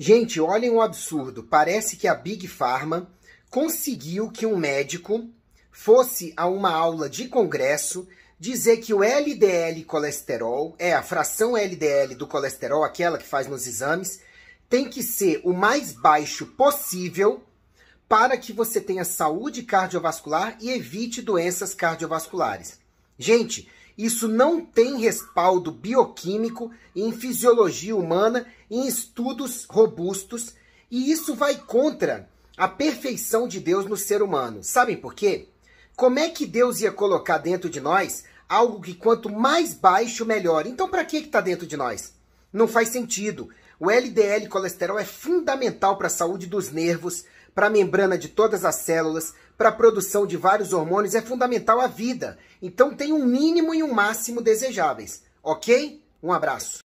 Gente, olhem o absurdo. Parece que a Big Pharma conseguiu que um médico fosse a uma aula de congresso dizer que o LDL colesterol, é a fração LDL do colesterol, aquela que faz nos exames, tem que ser o mais baixo possível para que você tenha saúde cardiovascular e evite doenças cardiovasculares. Gente, isso não tem respaldo bioquímico em fisiologia humana, em estudos robustos, e isso vai contra a perfeição de Deus no ser humano. Sabem por quê? Como é que Deus ia colocar dentro de nós algo que quanto mais baixo, melhor? Então, para que está dentro de nós? Não faz sentido. O LDL colesterol é fundamental para a saúde dos nervos, para a membrana de todas as células, para a produção de vários hormônios, é fundamental a vida. Então tem um mínimo e um máximo desejáveis, ok? Um abraço.